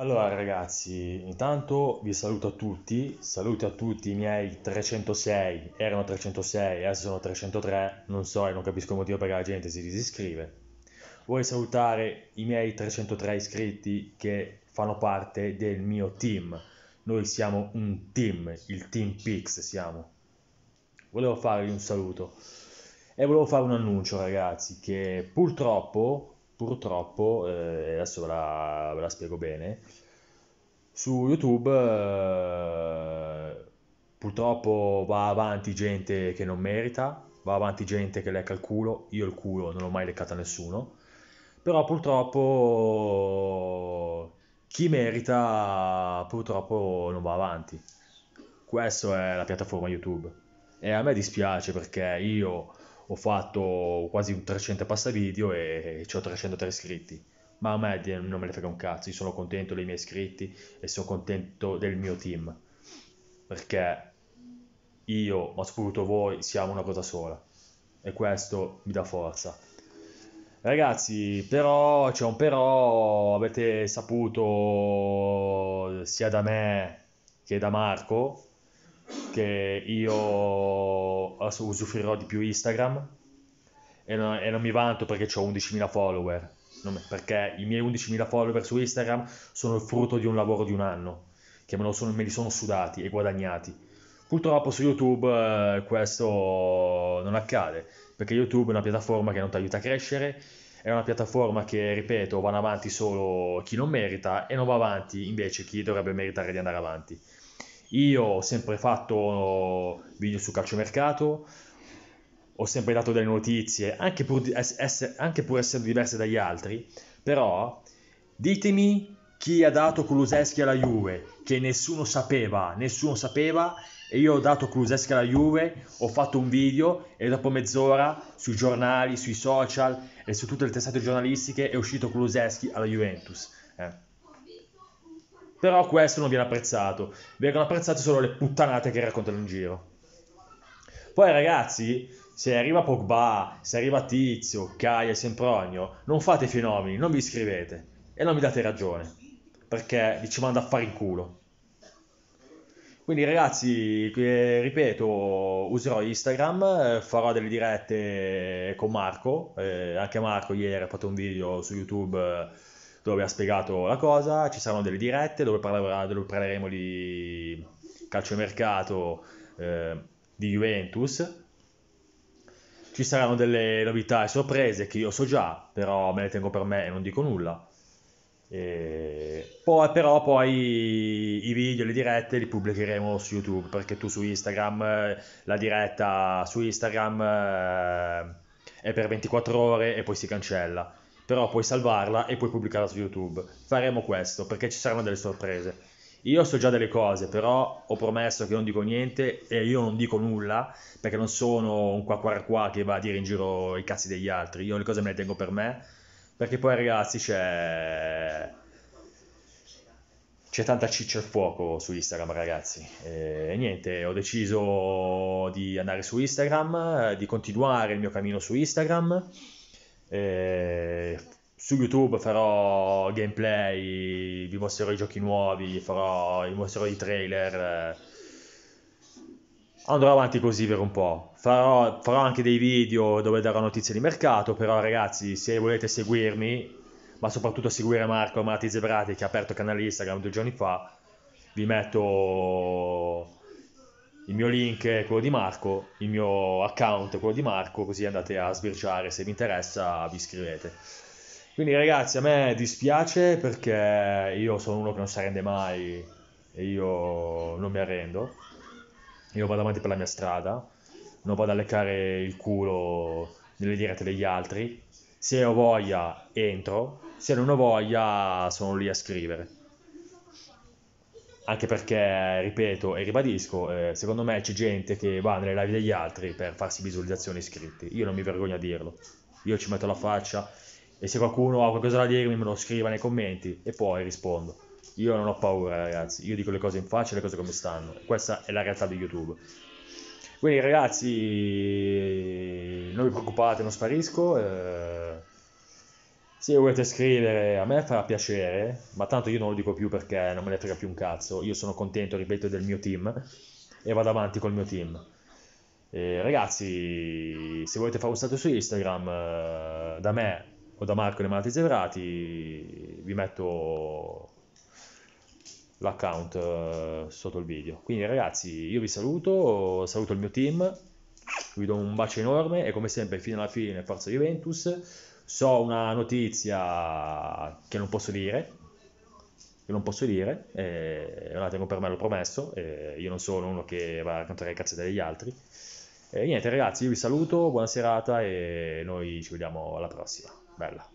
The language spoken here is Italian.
Allora ragazzi, intanto vi saluto a tutti, saluti a tutti i miei 306, erano 306, adesso sono 303, non so e non capisco il motivo perché la gente si disiscrive. Vuoi salutare i miei 303 iscritti che fanno parte del mio team. Noi siamo un team, il Team Pix siamo. Volevo farvi un saluto e volevo fare un annuncio ragazzi che purtroppo purtroppo, eh, adesso ve la, ve la, spiego bene, su YouTube eh, purtroppo va avanti gente che non merita, va avanti gente che lecca il culo, io il culo non l'ho mai leccato a nessuno, però purtroppo chi merita purtroppo non va avanti. Questa è la piattaforma YouTube e a me dispiace perché io ho fatto quasi un 300 passa video e, e ho 303 iscritti. Ma a me non me ne frega un cazzo, io sono contento dei miei iscritti e sono contento del mio team. Perché io, ma soprattutto voi, siamo una cosa sola. E questo mi dà forza. Ragazzi, però c'è cioè un però, avete saputo sia da me che da Marco che io usufruirò di più Instagram e non, e non mi vanto perché ho 11.000 follower, non, perché i miei 11.000 follower su Instagram sono il frutto di un lavoro di un anno, che me, sono, me li sono sudati e guadagnati. Purtroppo su YouTube eh, questo non accade, perché YouTube è una piattaforma che non ti aiuta a crescere, è una piattaforma che, ripeto, va avanti solo chi non merita e non va avanti invece chi dovrebbe meritare di andare avanti. Io ho sempre fatto video su calciomercato, ho sempre dato delle notizie, anche pur, essere, anche pur essendo diverse dagli altri, però ditemi chi ha dato Kuluseschi alla Juve, che nessuno sapeva, nessuno sapeva, e io ho dato Kuluseschi alla Juve, ho fatto un video e dopo mezz'ora sui giornali, sui social e su tutte le testate giornalistiche è uscito Kuluseschi alla Juventus. Eh. Però questo non viene apprezzato, vengono apprezzate solo le puttanate che raccontano in giro. Poi ragazzi, se arriva Pogba, se arriva Tizio, Caia, Sempronio, non fate fenomeni, non vi iscrivete e non mi date ragione, perché vi ci manda a fare in culo. Quindi ragazzi, eh, ripeto, userò Instagram, eh, farò delle dirette con Marco, eh, anche Marco ieri ha fatto un video su YouTube eh, dove ha spiegato la cosa, ci saranno delle dirette dove, parlerà, dove parleremo di calciomercato eh, di Juventus, ci saranno delle novità e sorprese che io so già, però me le tengo per me e non dico nulla. E poi, però poi i video, le dirette li pubblicheremo su YouTube perché tu su Instagram eh, la diretta su Instagram eh, è per 24 ore e poi si cancella però puoi salvarla e puoi pubblicarla su YouTube. Faremo questo perché ci saranno delle sorprese. Io so già delle cose, però ho promesso che non dico niente e io non dico nulla perché non sono un qua qua qua che va a dire in giro i cazzi degli altri. Io le cose me le tengo per me perché poi ragazzi c'è c'è tanta ciccia al fuoco su Instagram ragazzi e niente ho deciso di andare su Instagram di continuare il mio cammino su Instagram eh, su YouTube farò gameplay, vi mostrerò i giochi nuovi, farò, vi mostrerò i trailer. Eh. Andrò avanti così per un po'. Farò, farò anche dei video dove darò notizie di mercato, però ragazzi se volete seguirmi, ma soprattutto seguire Marco Amati Zebrati che ha aperto il canale Instagram due giorni fa, vi metto il mio link è quello di Marco, il mio account è quello di Marco, così andate a sbirciare, se vi interessa vi iscrivete. Quindi ragazzi, a me dispiace perché io sono uno che non si arrende mai e io non mi arrendo. Io vado avanti per la mia strada, non vado a leccare il culo nelle dirette degli altri. Se ho voglia entro, se non ho voglia sono lì a scrivere anche perché, ripeto e ribadisco, eh, secondo me c'è gente che va nelle live degli altri per farsi visualizzazioni iscritti. Io non mi vergogno a dirlo, io ci metto la faccia e se qualcuno ha qualcosa da dirmi me lo scriva nei commenti e poi rispondo. Io non ho paura ragazzi, io dico le cose in faccia, le cose come stanno. Questa è la realtà di YouTube. Quindi ragazzi, non vi preoccupate, non sparisco. Eh se volete scrivere, a me farà piacere, ma tanto io non lo dico più perché non me ne frega più un cazzo. Io sono contento, ripeto, del mio team e vado avanti col mio team. E ragazzi, se volete fare un stato su Instagram, eh, da me o da Marco Nemati Zevrati, vi metto l'account eh, sotto il video. Quindi ragazzi, io vi saluto, saluto il mio team, vi do un bacio enorme e come sempre fino alla fine, forza Juventus so una notizia che non posso dire, che non posso dire, e la tengo per me, l'ho promesso, io non sono uno che va a cantare le cazze degli altri. E niente ragazzi, io vi saluto, buona serata e noi ci vediamo alla prossima. Bella.